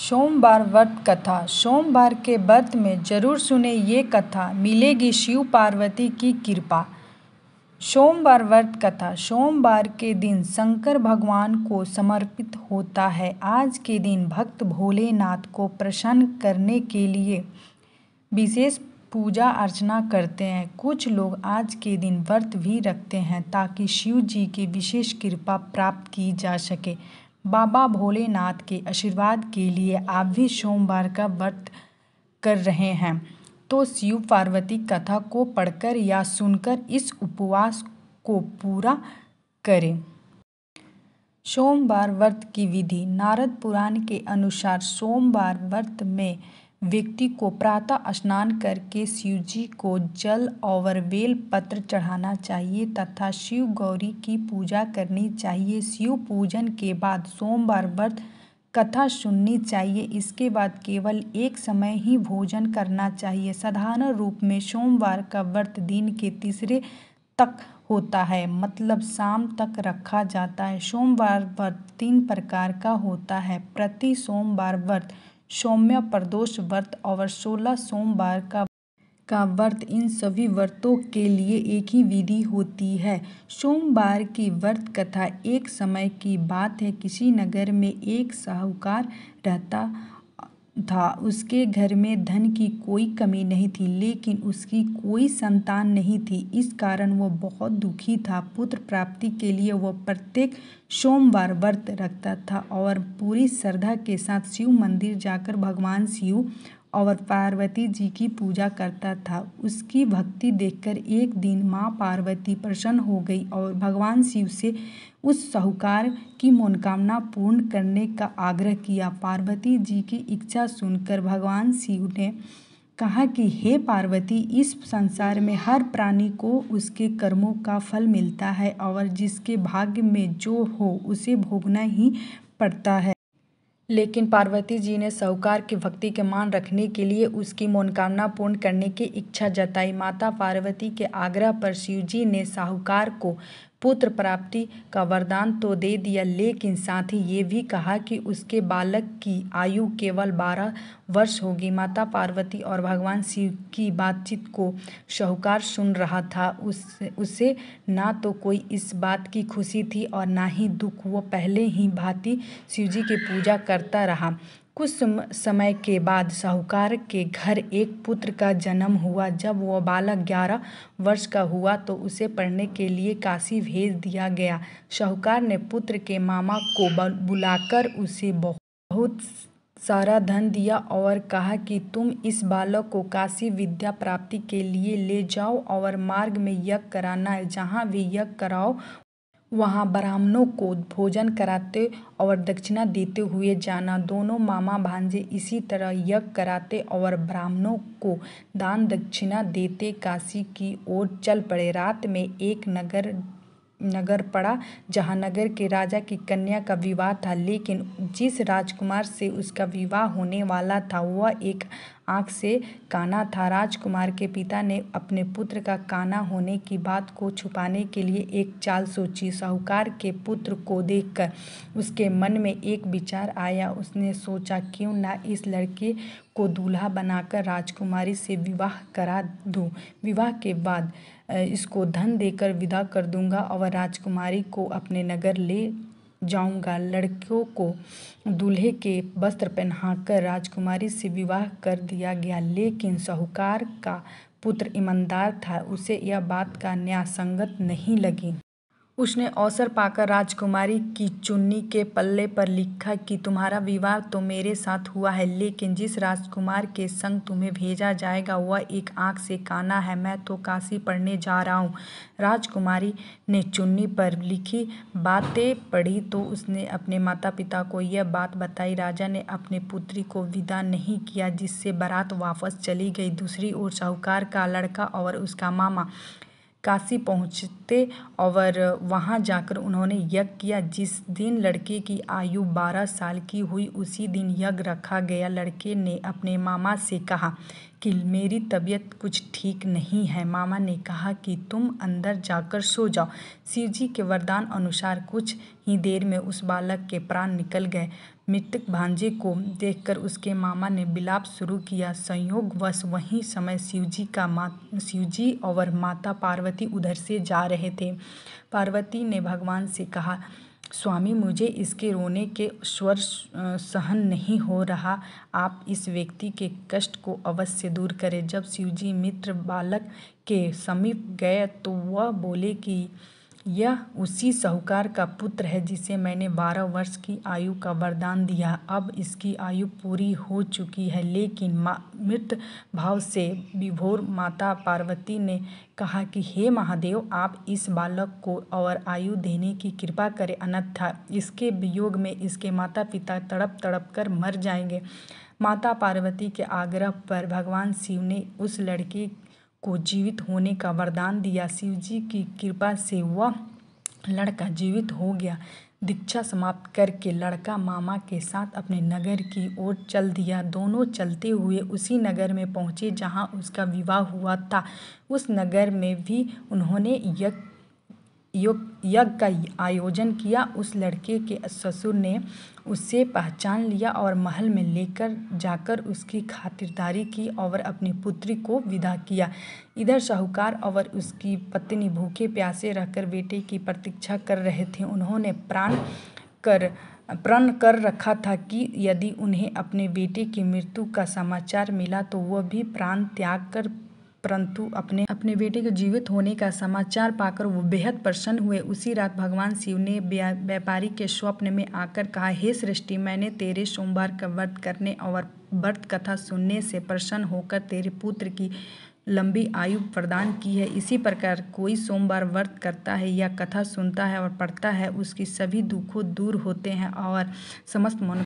सोमवार व्रत कथा सोमवार के व्रत में जरूर सुने ये कथा मिलेगी शिव पार्वती की कृपा सोमवार व्रत कथा सोमवार के दिन शंकर भगवान को समर्पित होता है आज के दिन भक्त भोलेनाथ को प्रसन्न करने के लिए विशेष पूजा अर्चना करते हैं कुछ लोग आज के दिन व्रत भी रखते हैं ताकि शिव जी की विशेष कृपा प्राप्त की जा सके बाबा भोलेनाथ के आशीर्वाद के लिए आप भी सोमवार का व्रत कर रहे हैं तो शिव पार्वती कथा को पढ़कर या सुनकर इस उपवास को पूरा करें सोमवार व्रत की विधि नारद पुराण के अनुसार सोमवार व्रत में व्यक्ति को प्रातः स्नान करके शिव जी को जल और बेल पत्र चढ़ाना चाहिए तथा शिव गौरी की पूजा करनी चाहिए शिव पूजन के बाद सोमवार व्रत कथा सुननी चाहिए इसके बाद केवल एक समय ही भोजन करना चाहिए साधारण रूप में सोमवार का व्रत दिन के तीसरे तक होता है मतलब शाम तक रखा जाता है सोमवार व्रत तीन प्रकार का होता है प्रति सोमवार व्रत सौम्य प्रदोष व्रत और सोलह सोमवार का का व्रत इन सभी व्रतों के लिए एक ही विधि होती है सोमवार की व्रत कथा एक समय की बात है किसी नगर में एक साहूकार रहता था उसके घर में धन की कोई कमी नहीं थी लेकिन उसकी कोई संतान नहीं थी इस कारण वह बहुत दुखी था पुत्र प्राप्ति के लिए वह प्रत्येक सोमवार व्रत रखता था और पूरी श्रद्धा के साथ शिव मंदिर जाकर भगवान शिव और पार्वती जी की पूजा करता था उसकी भक्ति देखकर एक दिन माँ पार्वती प्रसन्न हो गई और भगवान शिव से उस साहूकार की मनोकामना पूर्ण करने का आग्रह किया पार्वती जी की इच्छा सुनकर भगवान शिव ने कहा कि हे पार्वती इस संसार में हर प्राणी को उसके कर्मों का फल मिलता है और जिसके भाग्य में जो हो उसे भोगना ही पड़ता है लेकिन पार्वती जी ने साहूकार की भक्ति के मान रखने के लिए उसकी मनोकामना पूर्ण करने की इच्छा जताई माता पार्वती के आग्रह पर शिव जी ने साहूकार को पुत्र प्राप्ति का वरदान तो दे दिया लेकिन साथ ही ये भी कहा कि उसके बालक की आयु केवल बारह वर्ष होगी माता पार्वती और भगवान शिव की बातचीत को शाहूकार सुन रहा था उस उसे ना तो कोई इस बात की खुशी थी और ना ही दुख वो पहले ही भांति शिवजी की पूजा करता रहा कुछ समय के बाद साहूकार के घर एक पुत्र का जन्म हुआ जब वह बालक ग्यारह वर्ष का हुआ तो उसे पढ़ने के लिए काशी भेज दिया गया साहूकार ने पुत्र के मामा को बुलाकर उसे बहुत सारा धन दिया और कहा कि तुम इस बालक को काशी विद्या प्राप्ति के लिए ले जाओ और मार्ग में यज्ञ कराना है जहाँ भी यज्ञ कराओ वहाँ ब्राह्मणों को भोजन कराते और दक्षिणा देते हुए जाना दोनों मामा भांजे इसी तरह यज्ञ कराते और ब्राह्मणों को दान दक्षिणा देते काशी की ओर चल पड़े रात में एक नगर नगर पड़ा नगर के राजा की कन्या का विवाह था लेकिन जिस राजकुमार से उसका विवाह होने वाला था वह एक आँख से काना था राजकुमार के पिता ने अपने पुत्र का काना होने की बात को छुपाने के लिए एक चाल सोची साहूकार के पुत्र को देखकर उसके मन में एक विचार आया उसने सोचा क्यों ना इस लड़के को दूल्हा बनाकर राजकुमारी से विवाह करा दूँ विवाह के बाद इसको धन देकर विदा कर दूँगा और राजकुमारी को अपने नगर ले जाऊँगा लड़कियों को दूल्हे के वस्त्र पहनाकर राजकुमारी से विवाह कर दिया गया लेकिन साहूकार का पुत्र ईमानदार था उसे यह बात का न्यासंगत नहीं लगी उसने अवसर पाकर राजकुमारी की चुन्नी के पल्ले पर लिखा कि तुम्हारा विवाह तो मेरे साथ हुआ है लेकिन जिस राजकुमार के संग तुम्हें भेजा जाएगा वह एक आँख से काना है मैं तो काशी पढ़ने जा रहा हूँ राजकुमारी ने चुन्नी पर लिखी बातें पढ़ी तो उसने अपने माता पिता को यह बात बताई राजा ने अपने पुत्री को विदा नहीं किया जिससे बारात वापस चली गई दूसरी ओर साहूकार का लड़का और उसका मामा काशी पहुँच पहुँचते और वहाँ जाकर उन्होंने यज्ञ किया जिस दिन लड़के की आयु बारह साल की हुई उसी दिन यज्ञ रखा गया लड़के ने अपने मामा से कहा कि मेरी तबीयत कुछ ठीक नहीं है मामा ने कहा कि तुम अंदर जाकर सो जाओ शिव जी के वरदान अनुसार कुछ ही देर में उस बालक के प्राण निकल गए मृतक भांजे को देखकर उसके मामा ने बिलाप शुरू किया संयोग वश वहीं समय शिवजी का मा शिवजी और माता पार्वती उधर से जा रहे रहे थे पार्वती ने भगवान से कहा स्वामी मुझे इसके रोने के स्वर सहन नहीं हो रहा आप इस व्यक्ति के कष्ट को अवश्य दूर करें जब शिवजी मित्र बालक के समीप गए तो वह बोले कि यह उसी साहूकार का पुत्र है जिसे मैंने बारह वर्ष की आयु का वरदान दिया अब इसकी आयु पूरी हो चुकी है लेकिन मृत भाव से विभोर माता पार्वती ने कहा कि हे महादेव आप इस बालक को और आयु देने की कृपा करें अन्यथा इसके वियोग में इसके माता पिता तड़प तड़प कर मर जाएंगे माता पार्वती के आग्रह पर भगवान शिव ने उस लड़के को जीवित होने का वरदान दिया शिव जी की कृपा से वह लड़का जीवित हो गया दीक्षा समाप्त करके लड़का मामा के साथ अपने नगर की ओर चल दिया दोनों चलते हुए उसी नगर में पहुंचे जहाँ उसका विवाह हुआ था उस नगर में भी उन्होंने यज्ञ यज्ञ का आयोजन किया उस लड़के के ससुर ने उसे पहचान लिया और महल में लेकर जाकर उसकी खातिरदारी की और अपनी पुत्री को विदा किया इधर साहूकार और उसकी पत्नी भूखे प्यासे रहकर बेटे की प्रतीक्षा कर रहे थे उन्होंने प्राण कर प्रण कर रखा था कि यदि उन्हें अपने बेटे की मृत्यु का समाचार मिला तो वह भी प्राण त्याग कर परंतु अपने अपने बेटे के जीवित होने का समाचार पाकर वो बेहद प्रसन्न हुए उसी रात भगवान शिव ने व्यापारी के स्वप्न में आकर कहा हे सृष्टि मैंने तेरे सोमवार का व्रत करने और व्रत कथा सुनने से प्रसन्न होकर तेरे पुत्र की लंबी आयु प्रदान की है इसी प्रकार कोई सोमवार व्रत करता है या कथा सुनता है और पढ़ता है उसकी सभी दुखों दूर होते हैं और समस्त मन